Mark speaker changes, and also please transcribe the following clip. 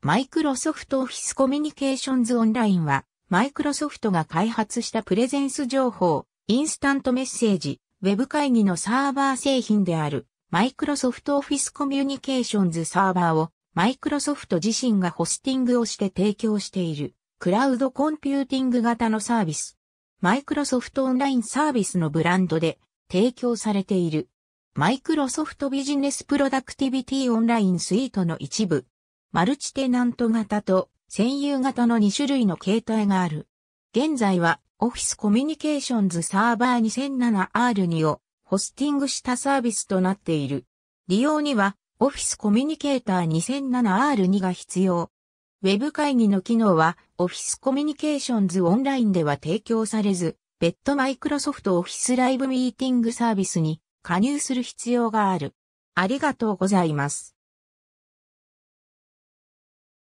Speaker 1: マイクロソフトオフィスコミュニケーションズオンラインは、マイクロソフトが開発した
Speaker 2: プレゼンス情報、インスタントメッセージ、ウェブ会議のサーバー製品である、マイクロソフトオフィスコミュニケーションズサーバーを、マイクロソフト自身がホスティングをして提供している、クラウドコンピューティング型のサービス。マイクロソフトオンラインサービスのブランドで提供されている。マイクロソフトビジネスプロダクティビティオンラインスイートの一部、マルチテナント型と専有型の2種類の形態がある。現在は Office Communications Server 2007R2 をホスティングしたサービスとなっている。利用には Office Communicator 2007R2 が必要。ウェブ会議の機能は Office Communications オンラインでは提供され
Speaker 3: ず、別途 Microsoft Office Live Meeting サービスに加入する必要
Speaker 4: がある。ありがとうございます。